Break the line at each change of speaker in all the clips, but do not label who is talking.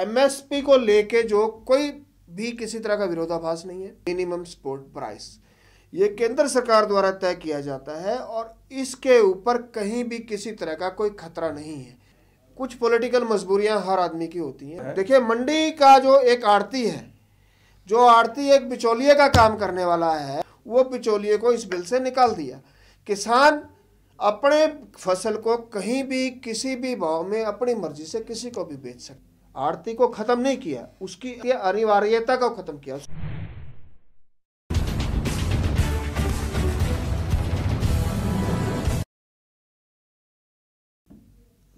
MSP को लेके जो कोई भी किसी तरह का विरोधाभास नहीं है मिनिमम सपोर्ट प्राइस ये केंद्र सरकार द्वारा तय किया जाता है और इसके ऊपर कहीं भी किसी तरह का कोई खतरा नहीं है कुछ पॉलिटिकल मजबूरियां हर आदमी की होती हैं देखिए मंडी का जो एक आरती है जो आड़ती एक बिचौलिए का काम करने वाला है वो बिचौलिए को इस बिल से निकाल दिया किसान अपने फसल को कहीं भी किसी भी भाव में अपनी मर्जी से किसी को भी बेच सकते आरती को ख़त्म नहीं किया उसकी अनिवार्यता को ख़त्म किया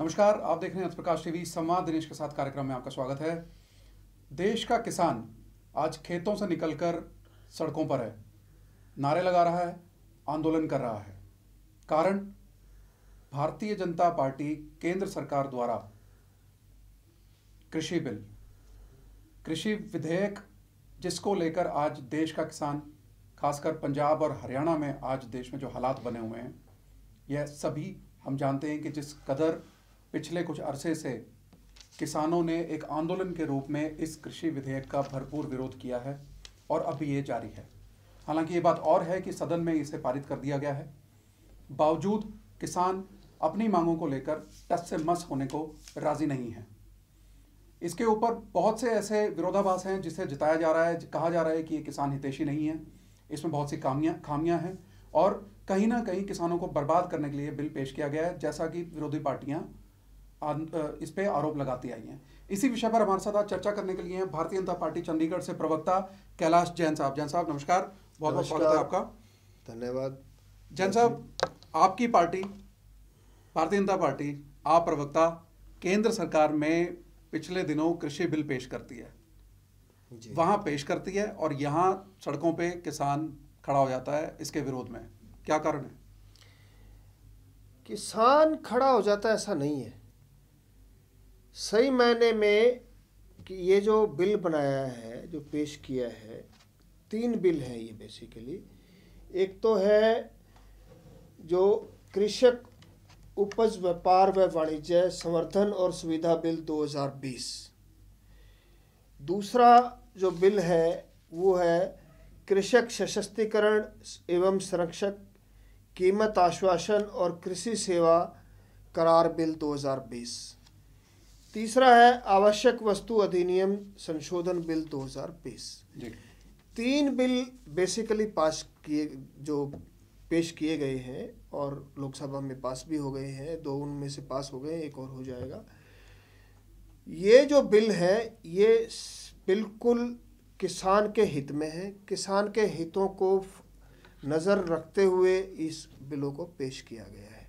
नमस्कार आप देख रहे हैं प्रकाश टीवी संवाद दिनेश के साथ कार्यक्रम में आपका स्वागत है देश का किसान आज खेतों से निकलकर सड़कों पर है नारे लगा रहा है आंदोलन कर रहा है कारण भारतीय जनता पार्टी केंद्र सरकार द्वारा कृषि बिल कृषि विधेयक जिसको लेकर आज देश का किसान खासकर पंजाब और हरियाणा में आज देश में जो हालात बने हुए हैं यह सभी हम जानते हैं कि जिस कदर पिछले कुछ अरसे से किसानों ने एक आंदोलन के रूप में इस कृषि विधेयक का भरपूर विरोध किया है और अभी ये जारी है हालांकि ये बात और है कि सदन में इसे पारित कर दिया गया है बावजूद किसान अपनी मांगों को लेकर टस से मस होने को राजी नहीं है इसके ऊपर बहुत से ऐसे विरोधाभास हैं जिसे जिताया जा रहा है कहा जा रहा है कि ये किसान हितेशी नहीं है इसमें बहुत सी खामियाँ खामियाँ हैं और कहीं ना कहीं किसानों को बर्बाद करने के लिए बिल पेश किया गया है जैसा कि विरोधी पार्टियाँ इस पर आरोप लगाती आई हैं इसी विषय पर हमारे साथ आज चर्चा करने के लिए भारतीय जनता पार्टी चंडीगढ़ से प्रवक्ता कैलाश जैन साहब जैन साहब नमस्कार बहुत बहुत स्वागत है आपका धन्यवाद जैन साहब आपकी पार्टी भारतीय जनता पार्टी आप प्रवक्ता केंद्र सरकार में पिछले दिनों कृषि बिल पेश करती है वहाँ पेश करती है और यहाँ सड़कों पे किसान खड़ा हो जाता है इसके विरोध में क्या कारण है
किसान खड़ा हो जाता है ऐसा नहीं है सही मायने में कि ये जो बिल बनाया है जो पेश किया है तीन बिल हैं ये बेसिकली एक तो है जो कृषक उपज व्यापार व वाणिज्य संवर्धन और सुविधा बिल 2020 दूसरा जो बिल है वो है कृषक सशक्तिकरण एवं संरक्षक कीमत आश्वासन और कृषि सेवा करार बिल 2020 तीसरा है आवश्यक वस्तु अधिनियम संशोधन बिल 2020 तीन बिल बेसिकली पास किए जो पेश किए गए हैं और लोकसभा में पास भी हो गए हैं दो उनमें से पास हो गए एक और हो जाएगा ये जो बिल है ये बिल्कुल किसान के हित में है किसान के हितों को नज़र रखते हुए इस बिलों को पेश किया गया है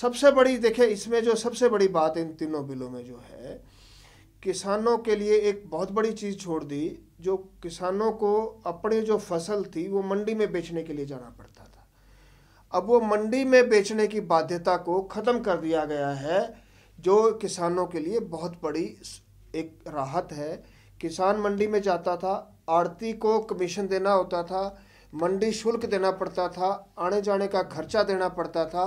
सबसे बड़ी देखें इसमें जो सबसे बड़ी बात इन तीनों बिलों में जो है किसानों के लिए एक बहुत बड़ी चीज़ छोड़ दी जो किसानों को अपनी जो फसल थी वो मंडी में बेचने के लिए जाना पड़ता अब वो मंडी में बेचने की बाध्यता को ख़त्म कर दिया गया है जो किसानों के लिए बहुत बड़ी एक राहत है किसान मंडी में जाता था आड़ती को कमीशन देना होता था मंडी शुल्क देना पड़ता था आने जाने का खर्चा देना पड़ता था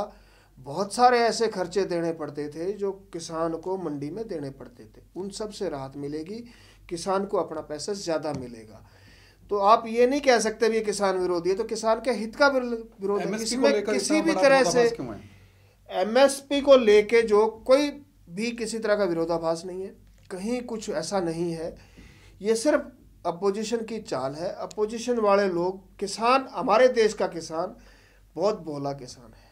बहुत सारे ऐसे खर्चे देने पड़ते थे जो किसान को मंडी में देने पड़ते थे उन सब से राहत मिलेगी किसान को अपना पैसा ज़्यादा मिलेगा तो आप ये नहीं कह सकते भी किसान विरोधी है तो किसान के हित का विरोध है इसमें किसी भी तरह से एमएसपी को लेके जो कोई भी किसी तरह का विरोधाभास नहीं है कहीं कुछ ऐसा नहीं है ये सिर्फ अपोजिशन की चाल है अपोजिशन वाले लोग किसान हमारे देश का किसान बहुत भोला किसान है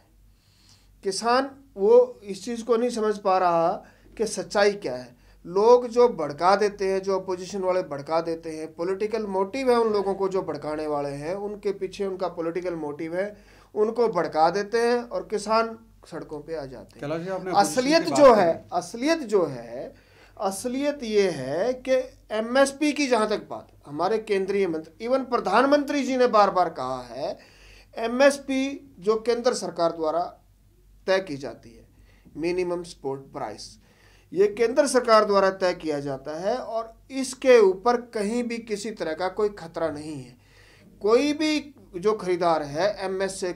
किसान वो इस चीज़ को नहीं समझ पा रहा कि सच्चाई क्या है लोग जो भड़का देते हैं जो अपोजिशन वाले भड़का देते हैं पॉलिटिकल मोटिव है उन लोगों को जो भड़काने वाले हैं उनके पीछे उनका पॉलिटिकल मोटिव है उनको भड़का देते हैं और किसान सड़कों पे आ जाते हैं असलियत जो है असलियत जो है असलियत ये है कि एमएसपी की जहाँ तक बात हमारे केंद्रीय मंत्री इवन प्रधानमंत्री जी ने बार बार कहा है एमएसपी जो केंद्र सरकार द्वारा तय की जाती है मिनिमम सपोर्ट प्राइस ये केंद्र सरकार द्वारा तय किया जाता है और इसके ऊपर कहीं भी किसी तरह का कोई खतरा नहीं है कोई भी जो खरीदार है एस से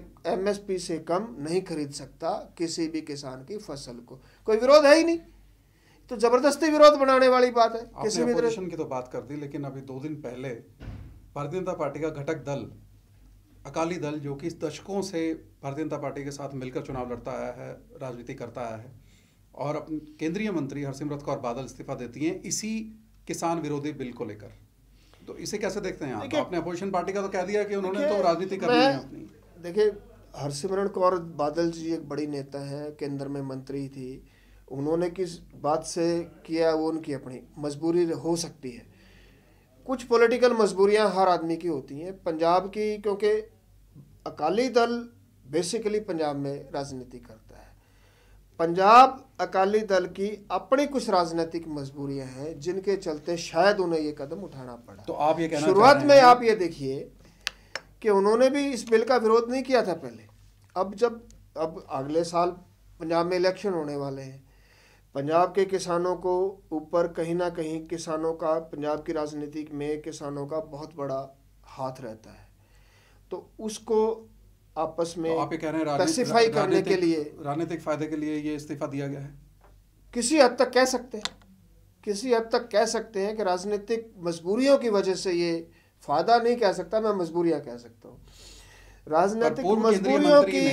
पी से कम नहीं खरीद सकता किसी भी किसान की फसल को कोई विरोध है ही नहीं तो जबरदस्ती विरोध बनाने वाली बात है किसी भी तरह
की तो बात कर दी लेकिन अभी दो दिन पहले भारतीय जनता पार्टी का घटक दल अकाली दल जो कि दशकों से भारतीय जनता पार्टी के साथ मिलकर चुनाव लड़ता आया है राजनीति करता आया है और अपने केंद्रीय मंत्री हरसिमरत कौर बादल इस्तीफा देती हैं इसी किसान विरोधी बिल को लेकर तो इसे कैसे देखते हैं आप तो अपोजिशन पार्टी का तो कह दिया कि उन्होंने तो राजनीति करनी है अपनी
देखिए हरसिमरत कौर बादल जी एक बड़ी नेता हैं केंद्र में मंत्री थी उन्होंने किस बात से किया वो उनकी अपनी मजबूरी हो सकती है कुछ पॉलिटिकल मजबूरियां हर आदमी की होती हैं पंजाब की क्योंकि अकाली दल बेसिकली पंजाब में राजनीति करता है पंजाब अकाली दल की अपनी कुछ राजनीतिक मजबूरियां हैं जिनके चलते शायद उन्हें ये कदम उठाना पड़ा तो
आप ये कहना शुरुआत में आप
ये देखिए कि उन्होंने भी इस बिल का विरोध नहीं किया था पहले अब जब अब अगले साल पंजाब में इलेक्शन होने वाले हैं पंजाब के किसानों को ऊपर कहीं ना कहीं किसानों का पंजाब की राजनीति में किसानों का बहुत बड़ा हाथ रहता है तो उसको आपस तो में तो आप ये कह रहे हैं टक्सीफाई करने के लिए
राजनीतिक फायदे के लिए ये इस्तीफा दिया गया है
किसी हद तक कह सकते हैं किसी हद तक कह सकते हैं कि राजनीतिक मजबूरियों की वजह से ये फायदा नहीं कह सकता मैं मजबूरियां कह सकता हूँ राजनीतिक मजबूरियों की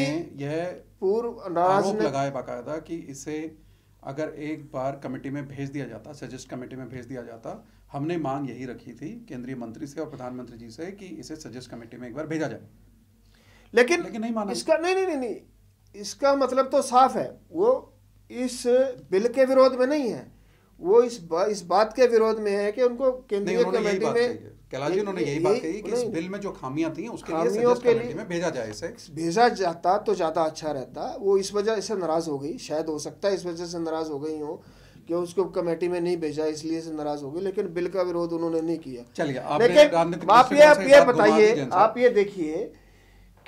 यह पूर्व
आरोप लगाए बाकायदा कि इसे अगर एक बार कमेटी में भेज दिया जाता सजेस्ट कमेटी में भेज दिया जाता हमने मांग यही रखी थी केंद्रीय मंत्री से और प्रधानमंत्री जी से कि इसे सजेस्ट
कमेटी में एक बार भेजा जाए लेकिन, लेकिन नहीं माना इसका नहीं नहीं नहीं इसका मतलब तो साफ है वो इस बिल के विरोध में नहीं है वो इस बा, इस बात के विरोध में है कि उनको केंद्रीय कमेटी में कैलाश जी उन्होंने यही बात कही कि इस
बिल में जो खामियां थी उसके लिए सजेस्ट लिए में भेजा जाए इसे भेजा
जाता तो ज़्यादा अच्छा रहता वो इस वजह से नाराज़ हो गई शायद हो सकता है इस वजह से नाराज़ हो गई हो कि उसको कमेटी में नहीं भेजा इसलिए से नाराज हो गई लेकिन बिल का विरोध उन्होंने नहीं किया चलिए आप ये बताइए आप ये देखिए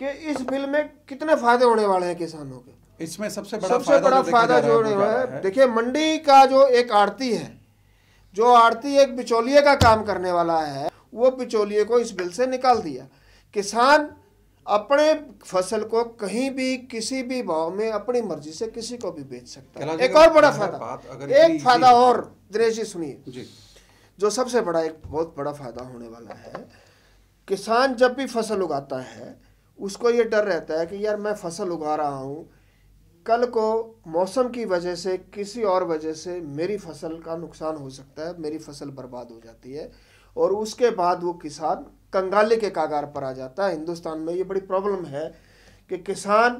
कि इस बिल में कितने फायदे होने वाले हैं किसानों के इसमें सबसे बड़ा सबसे बड़ा तो फायदा जो है देखिए मंडी का जो एक आरती है जो आरती एक बिचौलिए का काम करने वाला है वो बिचौलिए को इस बिल से निकाल दिया किसान अपने फसल को कहीं भी किसी भी भाव में अपनी मर्जी से किसी को भी बेच सकता है एक और बड़ा फायदा एक फायदा और दिनेश जी सुनिए जो सबसे बड़ा एक बहुत बड़ा फायदा होने वाला है किसान जब भी फसल उगाता है उसको ये डर रहता है कि यार मैं फसल उगा रहा हूँ कल को मौसम की वजह से किसी और वजह से मेरी फसल का नुकसान हो सकता है मेरी फसल बर्बाद हो जाती है और उसके बाद वो किसान कंगाले के कागार पर आ जाता है हिंदुस्तान में ये बड़ी प्रॉब्लम है कि किसान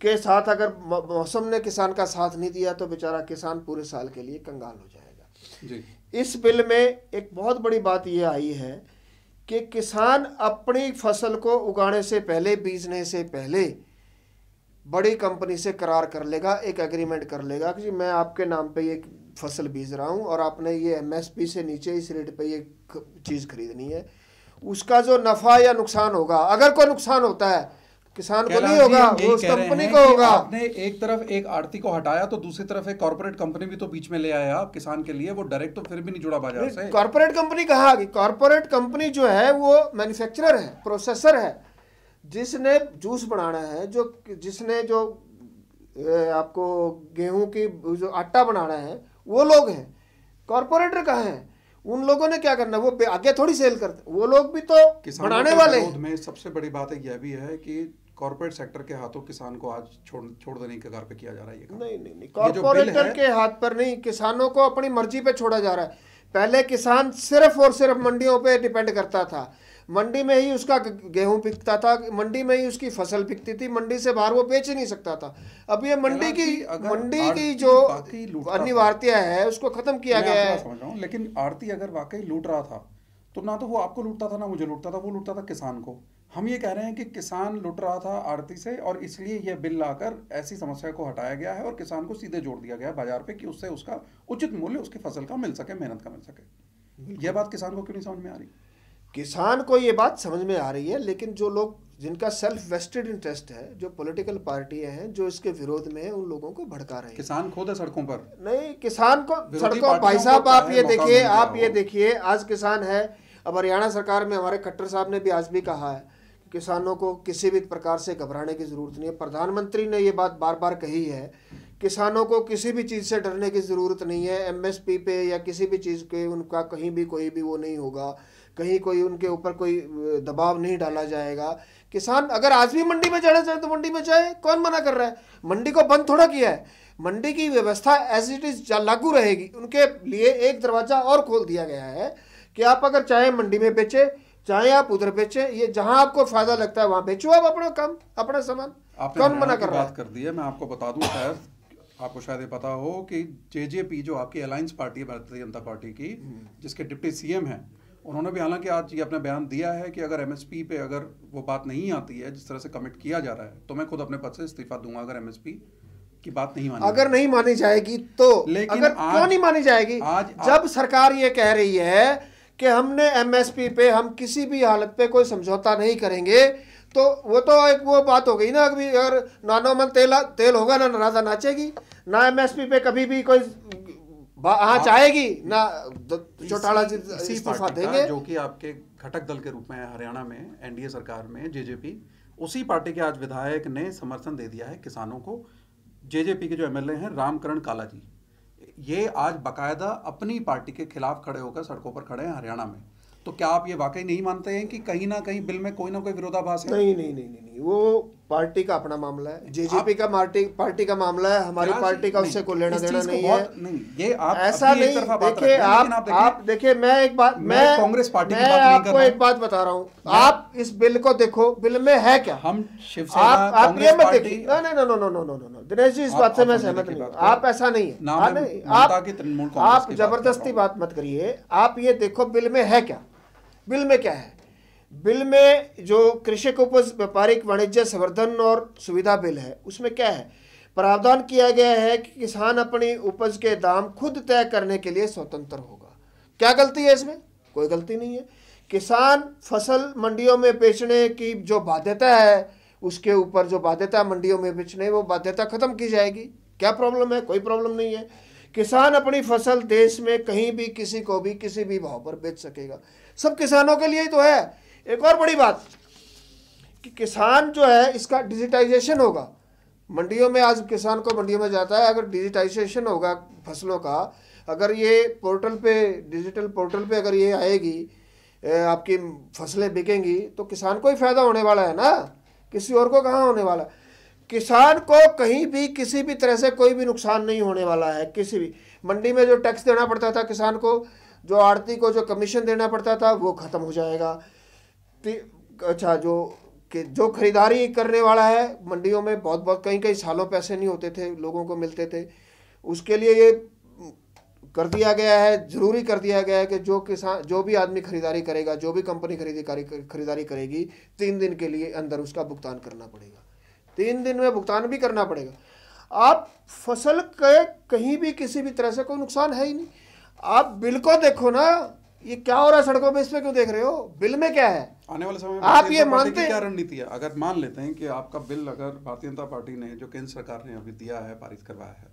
के साथ अगर मौसम ने किसान का साथ नहीं दिया तो बेचारा किसान पूरे साल के लिए कंगाल हो जाएगा जी। इस बिल में एक बहुत बड़ी बात यह आई है कि किसान अपनी फसल को उगाने से पहले बीजने से पहले बड़ी कंपनी से करार कर लेगा एक एग्रीमेंट कर लेगा कि जी मैं आपके नाम पे ये फसल बीज रहा हूँ और आपने ये एमएसपी से नीचे इस रेट पे ये चीज़ खरीदनी है उसका जो नफ़ा या नुकसान होगा अगर कोई नुकसान होता है किसान को नहीं होगा वो उस कंपनी को होगा आपने
एक तरफ एक आरती को हटाया तो दूसरी तरफ एक कॉर्पोरेट कंपनी भी तो बीच में ले आया आप किसान के लिए वो डायरेक्ट
तो फिर भी नहीं जुड़ा बाजार से कॉर्पोरेट कंपनी कहा कि कॉर्पोरेट कंपनी जो है वो मैन्युफैक्चरर है प्रोसेसर है जिसने जूस बनाना है जो जिसने जो आपको गेहूं की जो आटा बनाना है वो लोग हैं कॉर्पोरेटर कहाँ हैं उन लोगों ने क्या करना वो आगे थोड़ी सेल करते वो लोग भी तो बनाने वाले हैं
में सबसे बड़ी बात यह भी है कि कॉर्पोरेट सेक्टर के हाथों किसान को आज छोड़ छोड़ देने के कगार पे किया जा रहा है ये नहीं नहीं नहीं कॉर्पोरेटर के
हाथ पर नहीं किसानों को अपनी मर्जी पे छोड़ा जा रहा है पहले किसान सिर्फ और सिर्फ मंडियों पे डिपेंड करता था मंडी में ही उसका गेहूं बिकता था मंडी में ही उसकी फसल बिकती थी मंडी से बाहर वो बेच ही नहीं सकता था अब ये मंडी की मंडी की जो अनिवार्य है उसको खत्म किया गया है
लेकिन आरती अगर वाकई लूट रहा था तो ना तो वो आपको लूटता था ना मुझे लूटता था वो लूटता था किसान को हम ये कह रहे हैं कि किसान लुट रहा था आरती से और इसलिए यह बिल लाकर ऐसी समस्या को हटाया गया है और किसान को सीधे जोड़ दिया गया है बाजार पे कि उससे उसका उचित मूल्य उसकी फसल का मिल सके
मेहनत का मिल सके यह बात किसान को क्यों नहीं समझ में आ रही किसान को ये बात समझ में आ रही है लेकिन जो लोग जिनका सेल्फ वेस्टेड इंटरेस्ट है जो पॉलिटिकल पार्टियां हैं जो इसके विरोध में है उन लोगों को भड़का रहे हैं किसान खुद है सड़कों पर नहीं किसान को सड़कों भाई साहब आप ये देखिए आप ये देखिए आज किसान है अब हरियाणा सरकार में हमारे खट्टर साहब ने भी आज भी कहा है किसानों को किसी भी प्रकार से घबराने की ज़रूरत नहीं है प्रधानमंत्री ने ये बात बार बार कही है किसानों को किसी भी चीज़ से डरने की ज़रूरत नहीं है एमएसपी पे या किसी भी चीज़ के उनका कहीं भी कोई भी वो नहीं होगा कहीं कोई उनके ऊपर कोई दबाव नहीं डाला जाएगा किसान अगर आज भी मंडी में जाना चाहे तो मंडी में जाए कौन मना कर रहा है मंडी को बंद थोड़ा किया है मंडी की व्यवस्था एज इट इज़ लागू रहेगी उनके लिए एक दरवाज़ा और खोल दिया गया है कि आप अगर चाहे मंडी में बेचें चाहे आप उधर बेचे ये जहां आपको फायदा लगता है वहां बेचो आप अपना कम अपना सामान कम मना कर बात
कर दी है मैं आपको बता दूं शायद आपको शायद ये पता हो कि जेजेपी जो आपकी अलायंस पार्टी है भारतीय जनता पार्टी की हम्म। जिसके डिप्टी सीएम हैं उन्होंने भी हालांकि आज ये अपना बयान दिया है कि अगर एमएसपी पे अगर वो बात नहीं आती है जिस तरह से कमिट किया जा रहा है तो मैं खुद अपने पद से इस्तीफा दूंगा अगर एमएसपी की बात नहीं मानी अगर नहीं मानी जाएगी तो लेकिन अगर आज, क्यों नहीं मानी जाएगी आज, आज जब
आज, सरकार ये कह रही है कि हमने एमएसपी पे हम किसी भी हालत पे कोई समझौता नहीं करेंगे तो वो तो एक वो बात हो गई ना अभी अगर नानो मन तेल तेल होगा ना नाराजा नाचेगी ना एमएसपी पे कभी भी कोई हाँ, हाँ चाहेगी ना
चौटाला जी इस्तीफा देंगे जो कि आपके घटक दल के रूप में हरियाणा में एनडीए सरकार में जेजेपी उसी पार्टी के आज विधायक ने समर्थन दे दिया है किसानों को जेजेपी के जो एमएलए हैं रामकरण काला जी ये आज बाकायदा अपनी पार्टी के खिलाफ खड़े होकर सड़कों पर खड़े हैं हरियाणा में तो क्या आप ये वाकई नहीं मानते हैं कि कहीं ना कहीं बिल
में कोई ना कोई विरोधाभास है नहीं नहीं नहीं नहीं, नहीं। वो पार्टी का अपना मामला है जेजेपी का पार्टी पार्टी का मामला है हमारी पार्टी का उससे कोई लेना देना नहीं है नहीं ये आप ऐसा नहीं देखिए आप आप देखिए मैं एक बात मैं कांग्रेस पार्टी मैं आपको एक बात बता रहा हूँ आप इस बिल को देखो बिल में है क्या हम आप no no no no no no no Dinesh ji इस बात से मैं सहमत नहीं आप ऐसा नहीं है आप जबरदस्ती बात मत करिए आप ये देखो बिल में है क्या बिल में क्या है बिल में जो कृषक उपज व्यापारिक वाणिज्य संवर्धन और सुविधा बिल है उसमें क्या है प्रावधान किया गया है कि किसान अपनी उपज के दाम खुद तय करने के लिए स्वतंत्र होगा क्या गलती है इसमें कोई गलती नहीं है किसान फसल मंडियों में बेचने की जो बाध्यता है उसके ऊपर जो बाध्यता मंडियों में बेचने वो बाध्यता खत्म की जाएगी क्या प्रॉब्लम है कोई प्रॉब्लम नहीं है किसान अपनी फसल देश में कहीं भी किसी को भी किसी भी भाव पर बेच सकेगा सब किसानों के लिए ही तो है एक और बड़ी बात कि किसान जो है इसका डिजिटाइजेशन होगा मंडियों में आज किसान को मंडियों में जाता है अगर डिजिटाइजेशन होगा फसलों का अगर ये पोर्टल पे डिजिटल पोर्टल पे अगर ये आएगी आपकी फसलें बिकेंगी तो किसान को ही फायदा होने वाला है ना किसी और को कहाँ होने वाला किसान को कहीं भी किसी भी तरह से कोई भी नुकसान नहीं होने वाला है किसी भी मंडी में जो टैक्स देना पड़ता था किसान को जो आड़ती को जो कमीशन देना पड़ता था वो ख़त्म हो जाएगा अच्छा जो कि जो खरीदारी करने वाला है मंडियों में बहुत बहुत कई कई सालों पैसे नहीं होते थे लोगों को मिलते थे उसके लिए ये कर दिया गया है जरूरी कर दिया गया है कि जो किसान जो भी आदमी खरीदारी करेगा जो भी कंपनी खरीदी खरीदारी करेगी तीन दिन के लिए अंदर उसका भुगतान करना पड़ेगा तीन दिन में भुगतान भी करना पड़ेगा आप फसल के कहीं भी किसी भी तरह से कोई नुकसान है ही नहीं आप बिल को देखो ना ये क्या हो रहा है सड़कों पे इस पे क्यों देख रहे हो बिल में क्या है आने वाले समय में आप ये मानते हैं क्या
रणनीति है अगर मान लेते हैं कि आपका बिल अगर भारतीय जनता पार्टी ने जो केंद्र सरकार ने अभी दिया है पारित करवाया है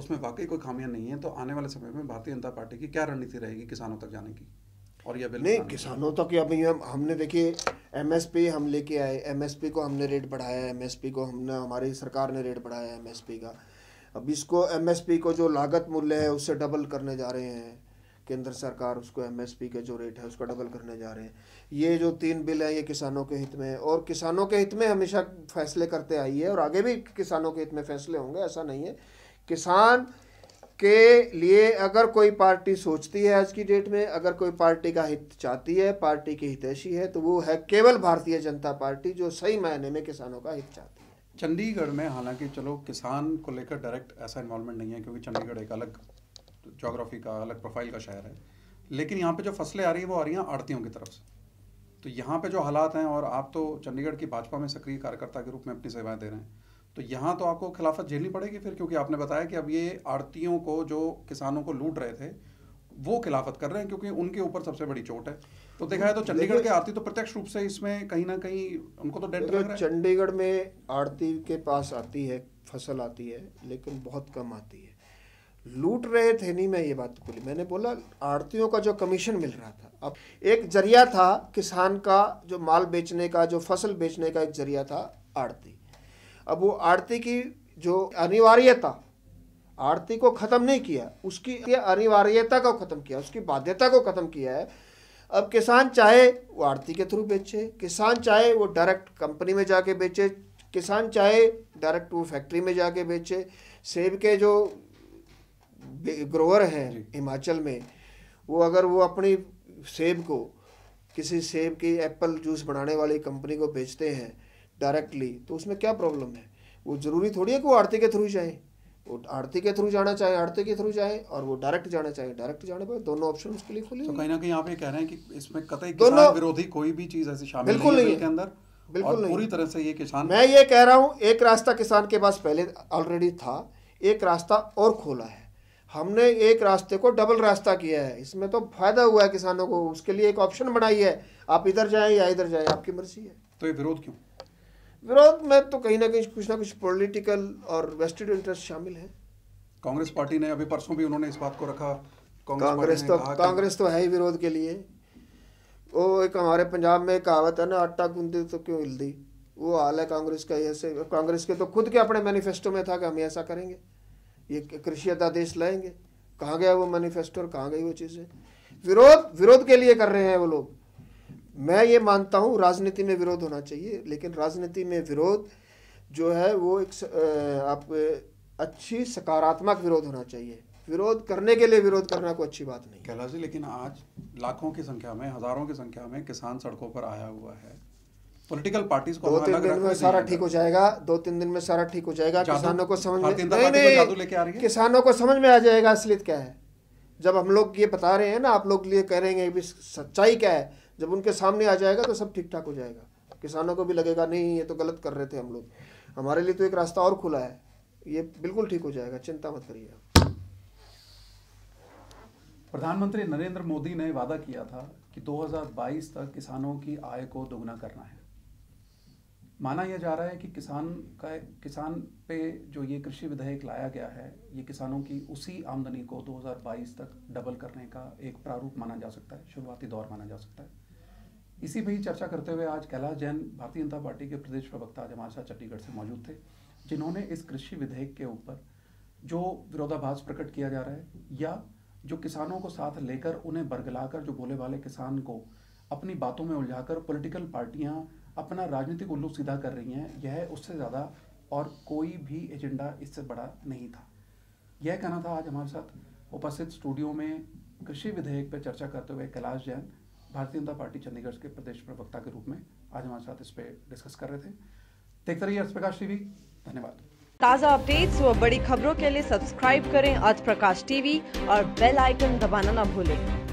उसमें वाकई कोई खामियां नहीं है तो आने वाले समय में भारतीय जनता पार्टी की क्या रणनीति रहेगी किसानों तक जाने की और यह बिल नहीं
किसानों तक तो अभी हम हमने देखिए एमएसपी हम लेके आए एमएसपी को हमने रेट बढ़ाया एमएसपी को हमने हमारी सरकार ने रेट बढ़ाया एमएसपी का अब इसको एमएसपी को जो लागत मूल्य है उससे डबल करने जा रहे हैं केंद्र सरकार उसको एमएसपी का जो रेट है उसका डबल करने जा रहे हैं ये जो तीन बिल है ये किसानों के हित में और किसानों के हित में हमेशा फैसले करते आई है और आगे भी किसानों के हित में फैसले होंगे ऐसा नहीं है किसान के लिए अगर कोई पार्टी सोचती है आज की डेट में अगर कोई पार्टी का हित चाहती है पार्टी की हितैषी है तो वो है केवल भारतीय जनता पार्टी जो सही मायने में किसानों का हित चाहती है
चंडीगढ़ में हालांकि चलो किसान को लेकर डायरेक्ट ऐसा इन्वॉल्वमेंट नहीं है क्योंकि चंडीगढ़ एक अलग जोग्राफी का अलग प्रोफाइल का शहर है लेकिन यहाँ पे जो फसलें आ रही हैं वो आ रही हैं आड़तियों की तरफ से तो यहाँ पे जो हालात हैं और आप तो चंडीगढ़ की भाजपा में सक्रिय कार्यकर्ता के रूप में अपनी सेवाएं दे रहे हैं तो यहाँ तो आपको खिलाफत झेलनी पड़ेगी फिर क्योंकि आपने बताया कि अब ये आड़तियों को जो किसानों को लूट रहे थे वो खिलाफत कर रहे हैं क्योंकि उनके ऊपर सबसे बड़ी चोट है तो देखा है तो चंडीगढ़ के आरती तो प्रत्यक्ष रूप से इसमें कहीं
ना कहीं उनको तो डेंट लग चंडीगढ़ में आरती के पास आती है फसल आती है लेकिन बहुत कम आती है लूट रहे थे नहीं मैं ये बात बोली मैंने बोला आड़तियों का जो कमीशन मिल रहा था अब एक जरिया था किसान का जो माल बेचने का जो फसल बेचने का एक जरिया था आड़ती अब वो आड़ती की जो अनिवार्यता आड़ती को ख़त्म नहीं किया उसकी अनिवार्यता को ख़त्म किया उसकी बाध्यता को ख़त्म किया है अब किसान चाहे वो आड़ती के थ्रू बेचे किसान चाहे वो डायरेक्ट कंपनी में जाके बेचे किसान चाहे डायरेक्ट वो फैक्ट्री में जाके बेचे सेब के जो ग्रोअर हैं हिमाचल में वो अगर वो अपनी सेब को किसी सेब की एप्पल जूस बनाने वाली कंपनी को बेचते हैं डायरेक्टली तो उसमें क्या प्रॉब्लम है वो ज़रूरी थोड़ी है कि वो आड़ती के थ्रू जाए वो आड़ती के थ्रू जाना चाहे आड़ती के थ्रू जाए और वो डायरेक्ट जाना चाहे डायरेक्ट जाने पर दोनों ऑप्शन उसके लिए खुले तो कहीं
ना कहीं आप ये कह रहे हैं कि इसमें कतई दोनों विरोधी
कोई भी चीज़ ऐसी शामिल बिल्कुल
नहीं है अंदर बिल्कुल नहीं पूरी तरह से ये किसान मैं ये
कह रहा हूँ एक रास्ता किसान के पास पहले ऑलरेडी था एक रास्ता और खोला है हमने एक रास्ते को डबल रास्ता किया है इसमें तो फायदा हुआ है किसानों को उसके लिए एक ऑप्शन बनाई है आप इधर जाए या इधर जाए आपकी मर्जी है तो ये विरोध क्यों विरोध में तो कहीं ना कहीं कुछ ना कुछ पॉलिटिकल और
वेस्टेड इंटरेस्ट शामिल है कांग्रेस पार्टी ने अभी परसों भी उन्होंने इस बात को रखा कांग्रेस तो कांग्रेस तो
है ही विरोध के लिए वो एक हमारे पंजाब में कहावत है ना आटा गूंदी तो क्यों हिलदी वो हाल है कांग्रेस का ऐसे कांग्रेस के तो खुद के अपने मैनिफेस्टो में था कि हम ऐसा करेंगे ये कृषि अध्यादेश लाएंगे कहाँ गया वो मैनिफेस्टो और कहाँ गई वो चीज़ें विरोध विरोध के लिए कर रहे हैं वो लोग मैं ये मानता हूँ राजनीति में विरोध होना चाहिए लेकिन राजनीति में विरोध जो है वो एक आप अच्छी सकारात्मक विरोध होना चाहिए विरोध करने के लिए विरोध करना कोई अच्छी बात नहीं
कैलाश जी लेकिन आज लाखों की संख्या में हज़ारों की संख्या में किसान सड़कों पर आया हुआ है पॉलिटिकल पार्टीज को दो तीन दिन में सारा ठीक
हो जाएगा दो तीन दिन में सारा ठीक हो जाएगा किसानों को समझ में नहीं नहीं किसानों को समझ में आ जाएगा असलियत क्या है जब हम लोग ये बता रहे हैं ना आप लोग लिए कह रहे हैं सच्चाई क्या है जब उनके सामने आ जाएगा तो सब ठीक ठाक हो जाएगा किसानों को भी लगेगा नहीं ये तो गलत कर रहे थे हम लोग हमारे लिए तो एक रास्ता और खुला है ये बिल्कुल ठीक हो जाएगा चिंता मत करिए
प्रधानमंत्री नरेंद्र मोदी ने वादा किया था कि 2022 तक किसानों की आय को दोगुना करना है माना यह जा रहा है कि किसान का किसान पे जो ये कृषि विधेयक लाया गया है ये किसानों की उसी आमदनी को 2022 तक डबल करने का एक प्रारूप माना जा सकता है शुरुआती दौर माना जा सकता है इसी पर ही चर्चा करते हुए आज कैलाश जैन भारतीय जनता पार्टी के प्रदेश प्रवक्ता आज हमारे साथ चंडीगढ़ से मौजूद थे जिन्होंने इस कृषि विधेयक के ऊपर जो विरोधाभास प्रकट किया जा रहा है या जो किसानों को साथ लेकर उन्हें बरगलाकर जो बोले वाले किसान को अपनी बातों में उलझाकर पॉलिटिकल पार्टियां अपना राजनीतिक उल्लू सीधा कर रही हैं यह उससे ज़्यादा और कोई भी एजेंडा इससे बड़ा नहीं था यह कहना था आज हमारे साथ उपस्थित स्टूडियो में कृषि विधेयक पर चर्चा करते हुए कैलाश जैन भारतीय जनता पार्टी चंडीगढ़ के प्रदेश प्रवक्ता के रूप में आज हमारे साथ इस पर डिस्कस कर रहे थे देखते रहिए अर्थ प्रकाश टीवी धन्यवाद
ताज़ा अपडेट्स व बड़ी खबरों के लिए सब्सक्राइब करें अर्थ प्रकाश टीवी और बेल आइकन दबाना न भूलें